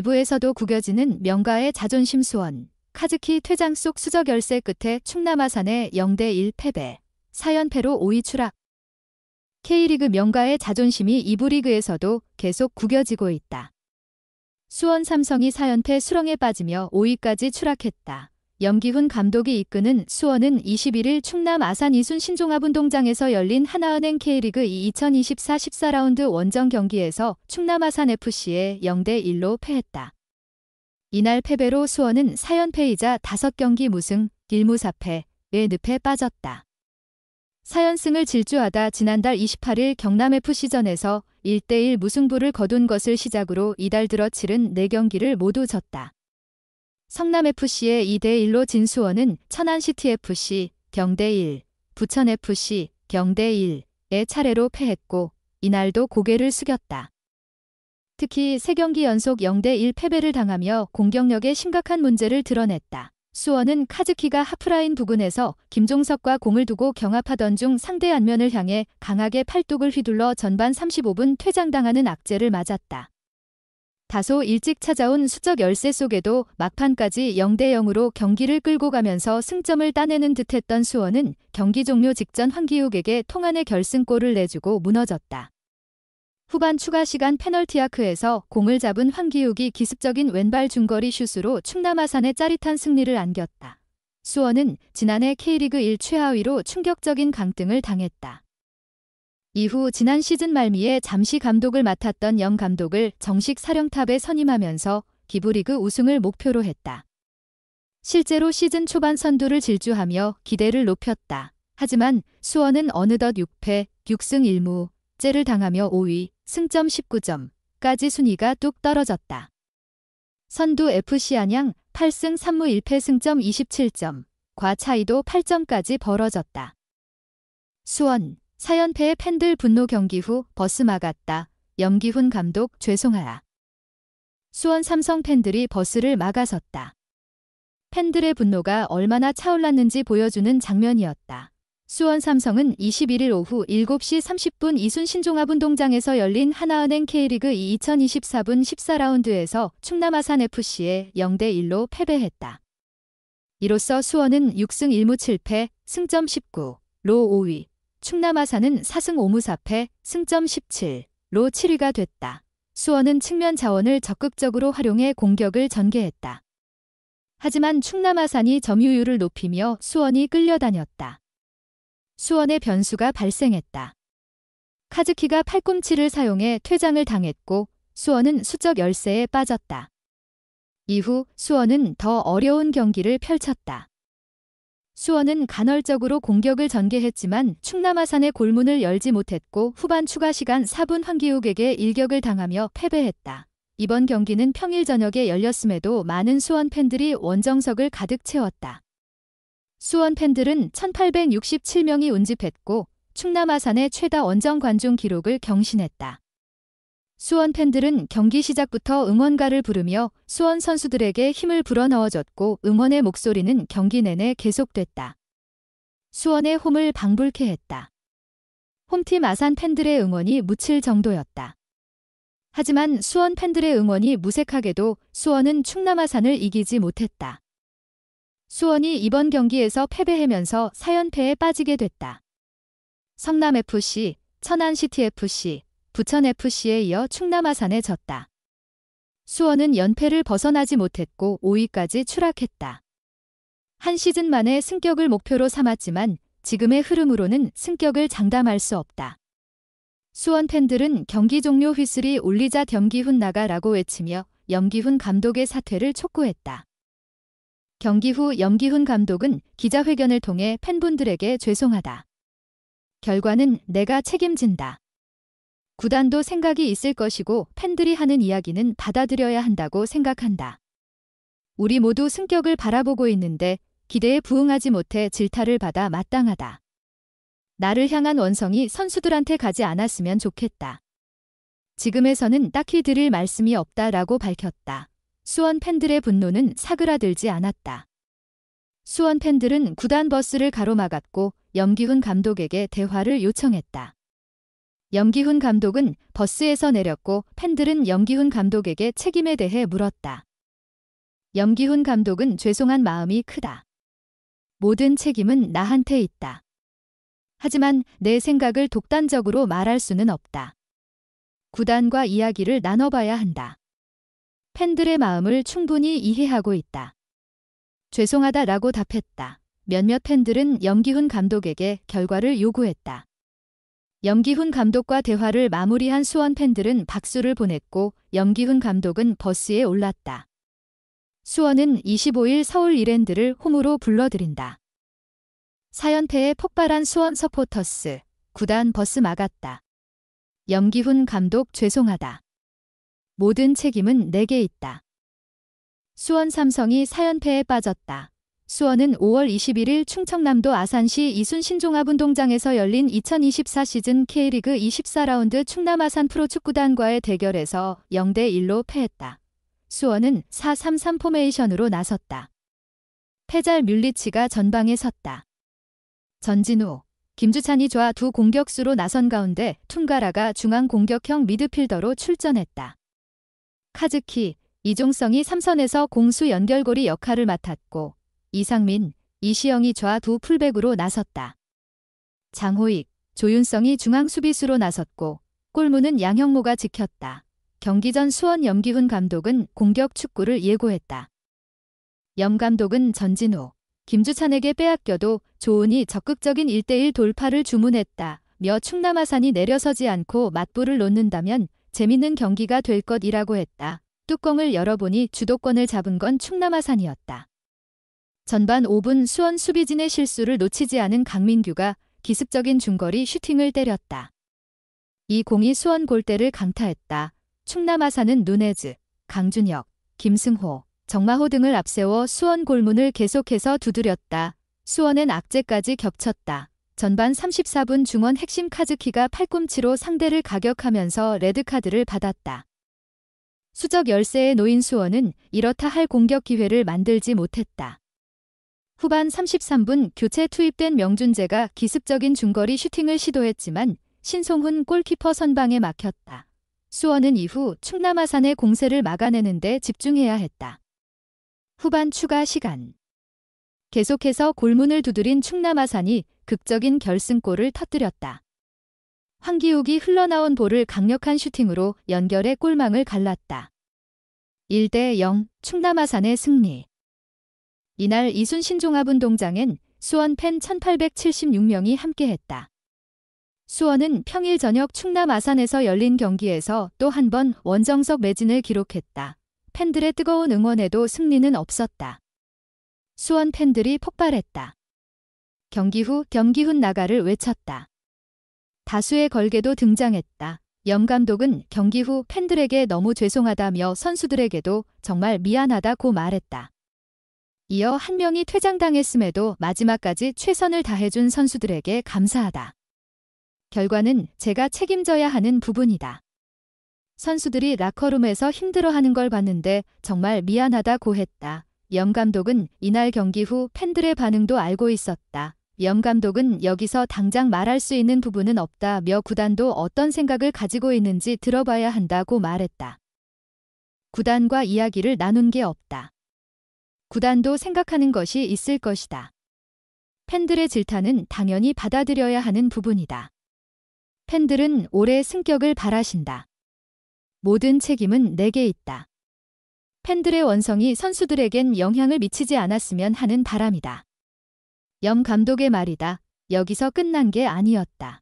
2부에서도 구겨지는 명가의 자존심 수원, 카즈키 퇴장 속수저결세 끝에 충남아산의 0대1 패배, 4연패로 5위 추락. K리그 명가의 자존심이 2부 리그에서도 계속 구겨지고 있다. 수원 삼성이 4연패 수렁에 빠지며 5위까지 추락했다. 염기훈 감독이 이끄는 수원은 21일 충남 아산 이순 신종합운동장에서 열린 하나은행 K리그 2 2024 14라운드 원정 경기에서 충남 아산 FC에 0대1로 패했다. 이날 패배로 수원은 4연패이자 5경기 무승 1무 4패의 늪에 빠졌다. 4연승을 질주하다 지난달 28일 경남FC전에서 1대1 무승부를 거둔 것을 시작으로 이달 들어 치른 4경기를 모두 졌다. 성남FC의 2대1로 진수원은 천안시티FC, 경대1, 부천FC, 경대1의 차례로 패했고 이날도 고개를 숙였다. 특히 3경기 연속 0대1 패배를 당하며 공격력에 심각한 문제를 드러냈다. 수원은 카즈키가 하프라인 부근에서 김종석과 공을 두고 경합하던 중 상대 안면을 향해 강하게 팔뚝을 휘둘러 전반 35분 퇴장당하는 악재를 맞았다. 다소 일찍 찾아온 수적 열세 속에도 막판까지 0대0으로 경기를 끌고 가면서 승점을 따내는 듯했던 수원은 경기 종료 직전 황기욱에게 통안의 결승골을 내주고 무너졌다. 후반 추가 시간 페널티아크에서 공을 잡은 황기욱이 기습적인 왼발 중거리 슛으로 충남 아산의 짜릿한 승리를 안겼다. 수원은 지난해 K리그 1 최하위로 충격적인 강등을 당했다. 이후 지난 시즌 말미에 잠시 감독을 맡았던 영 감독을 정식 사령탑에 선임하면서 기부리그 우승을 목표로 했다. 실제로 시즌 초반 선두를 질주하며 기대를 높였다. 하지만 수원은 어느덧 6패, 6승 1무, 째를 당하며 5위, 승점 19점까지 순위가 뚝 떨어졌다. 선두 FC 안양 8승 3무 1패 승점 27점, 과 차이도 8점까지 벌어졌다. 수원, 사연패의 팬들 분노 경기 후 버스 막았다. 염기훈 감독 죄송하라. 수원 삼성 팬들이 버스를 막아섰다. 팬들의 분노가 얼마나 차올랐는지 보여주는 장면이었다. 수원 삼성은 21일 오후 7시 30분 이순 신종합 운동장에서 열린 하나은행 K리그 2 2024분 14라운드에서 충남 아산FC에 0대1로 패배했다. 이로써 수원은 6승 1무 7패, 승점 19, 로 5위, 충남아산은 4승 5무 4패 승점 17로 7위가 됐다. 수원은 측면 자원을 적극적으로 활용해 공격을 전개했다. 하지만 충남아산이 점유율을 높이며 수원이 끌려다녔다. 수원의 변수가 발생했다. 카즈키가 팔꿈치를 사용해 퇴장을 당했고 수원은 수적 열세에 빠졌다. 이후 수원은 더 어려운 경기를 펼쳤다. 수원은 간헐적으로 공격을 전개했지만 충남아산의 골문을 열지 못했고 후반 추가 시간 4분 황기욱에게 일격을 당하며 패배했다. 이번 경기는 평일 저녁에 열렸음에도 많은 수원 팬들이 원정석을 가득 채웠다. 수원 팬들은 1867명이 운집했고 충남아산의 최다 원정 관중 기록을 경신했다. 수원 팬들은 경기 시작부터 응원가를 부르며 수원 선수들에게 힘을 불어넣어줬고 응원의 목소리는 경기 내내 계속됐다. 수원의 홈을 방불케 했다. 홈팀 아산 팬들의 응원이 묻힐 정도였다. 하지만 수원 팬들의 응원이 무색하게도 수원은 충남 아산을 이기지 못했다. 수원이 이번 경기에서 패배하면서 4연패에 빠지게 됐다. 성남FC, 천안CTFC, 부천FC에 이어 충남아산에 졌다. 수원은 연패를 벗어나지 못했고 5위까지 추락했다. 한 시즌 만에 승격을 목표로 삼았지만 지금의 흐름으로는 승격을 장담할 수 없다. 수원 팬들은 경기 종료 휘슬이 울리자 경기훈 나가라고 외치며 염기훈 감독의 사퇴를 촉구했다. 경기 후 염기훈 감독은 기자회견을 통해 팬분들에게 죄송하다. 결과는 내가 책임진다. 구단도 생각이 있을 것이고 팬들이 하는 이야기는 받아들여야 한다고 생각한다. 우리 모두 승격을 바라보고 있는데 기대에 부응하지 못해 질타를 받아 마땅하다. 나를 향한 원성이 선수들한테 가지 않았으면 좋겠다. 지금에서는 딱히 드릴 말씀이 없다라고 밝혔다. 수원 팬들의 분노는 사그라들지 않았다. 수원 팬들은 구단 버스를 가로막았고 염기훈 감독에게 대화를 요청했다. 염기훈 감독은 버스에서 내렸고 팬들은 염기훈 감독에게 책임에 대해 물었다. 염기훈 감독은 죄송한 마음이 크다. 모든 책임은 나한테 있다. 하지만 내 생각을 독단적으로 말할 수는 없다. 구단과 이야기를 나눠봐야 한다. 팬들의 마음을 충분히 이해하고 있다. 죄송하다라고 답했다. 몇몇 팬들은 염기훈 감독에게 결과를 요구했다. 염기훈 감독과 대화를 마무리한 수원 팬들은 박수를 보냈고 염기훈 감독은 버스에 올랐다. 수원은 25일 서울 이랜드를 홈으로 불러들인다. 4연패에 폭발한 수원 서포터스, 구단 버스 막았다. 염기훈 감독 죄송하다. 모든 책임은 내게 있다. 수원 삼성이 4연패에 빠졌다. 수원은 5월 21일 충청남도 아산시 이순 신종합운동장에서 열린 2024 시즌 K리그 24라운드 충남 아산 프로축구단과의 대결에서 0대1로 패했다. 수원은 4-3-3 포메이션으로 나섰다. 페잘 뮬리치가 전방에 섰다. 전진우, 김주찬이 좌 두 공격수로 나선 가운데 퉁가라가 중앙 공격형 미드필더로 출전했다. 카즈키, 이종성이 3선에서 공수 연결고리 역할을 맡았고 이상민, 이시영이 좌두 풀백으로 나섰다. 장호익, 조윤성이 중앙 수비수로 나섰고 골문은 양형모가 지켰다. 경기 전 수원 염기훈 감독은 공격 축구를 예고했다. 염 감독은 전진호, 김주찬에게 빼앗겨도 조은이 적극적인 1대1 돌파를 주문했다. 며 충남 아산이 내려서지 않고 맞불을 놓는다면 재밌는 경기가 될 것이라고 했다. 뚜껑을 열어보니 주도권을 잡은 건 충남 아산이었다. 전반 5분 수원 수비진의 실수를 놓치지 않은 강민규가 기습적인 중거리 슈팅을 때렸다. 이 공이 수원 골대를 강타했다. 충남 아산은 누네즈, 강준혁, 김승호, 정마호 등을 앞세워 수원 골문을 계속해서 두드렸다. 수원은 악재까지 겹쳤다. 전반 34분 중원 핵심 카즈키가 팔꿈치로 상대를 가격하면서 레드카드를 받았다. 수적 열세에 놓인 수원은 이렇다 할 공격 기회를 만들지 못했다. 후반 33분 교체 투입된 명준재가 기습적인 중거리 슈팅을 시도했지만 신송훈 골키퍼 선방에 막혔다. 수원은 이후 충남 아산의 공세를 막아내는데 집중해야 했다. 후반 추가 시간 계속해서 골문을 두드린 충남 아산이 극적인 결승골을 터뜨렸다. 황기욱이 흘러나온 볼을 강력한 슈팅으로 연결해 골망을 갈랐다. 1대 0 충남 아산의 승리 이날 이순신 종합운동장엔 수원 팬 1876명이 함께했다. 수원은 평일 저녁 충남 아산에서 열린 경기에서 또 한 번 원정석 매진을 기록했다. 팬들의 뜨거운 응원에도 승리는 없었다. 수원 팬들이 폭발했다. 경기 후 경기훈 나가를 외쳤다. 다수의 걸개도 등장했다. 염 감독은 경기 후 팬들에게 너무 죄송하다며 선수들에게도 정말 미안하다고 말했다. 이어 한 명이 퇴장당했음에도 마지막까지 최선을 다해준 선수들에게 감사하다. 결과는 제가 책임져야 하는 부분이다. 선수들이 라커룸에서 힘들어하는 걸 봤는데 정말 미안하다고 했다. 염 감독은 이날 경기 후 팬들의 반응도 알고 있었다. 염 감독은 여기서 당장 말할 수 있는 부분은 없다며 구단도 어떤 생각을 가지고 있는지 들어봐야 한다고 말했다. 구단과 이야기를 나눈 게 없다. 구단도 생각하는 것이 있을 것이다. 팬들의 질타는 당연히 받아들여야 하는 부분이다. 팬들은 올해 승격을 바라신다. 모든 책임은 내게 있다. 팬들의 원성이 선수들에겐 영향을 미치지 않았으면 하는 바람이다. 염 감독의 말이다. 여기서 끝난 게 아니었다.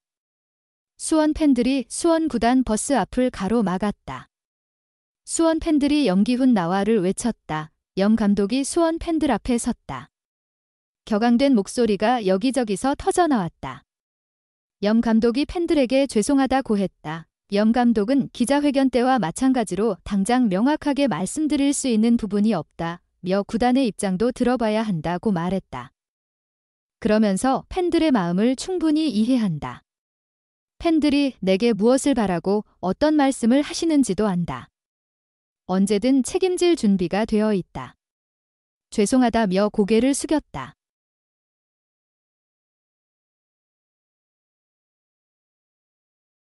수원 팬들이 수원 구단 버스 앞을 가로막았다. 수원 팬들이 염기훈 나와를 외쳤다. 염 감독이 수원 팬들 앞에 섰다. 격앙된 목소리가 여기저기서 터져나왔다. 염 감독이 팬들에게 죄송하다고 했다. 염 감독은 기자회견 때와 마찬가지로 당장 명확하게 말씀드릴 수 있는 부분이 없다. 며 구단의 입장도 들어봐야 한다고 말했다. 그러면서 팬들의 마음을 충분히 이해한다. 팬들이 내게 무엇을 바라고 어떤 말씀을 하시는지도 안다. 언제든 책임질 준비가 되어 있다. 죄송하다며 고개를 숙였다.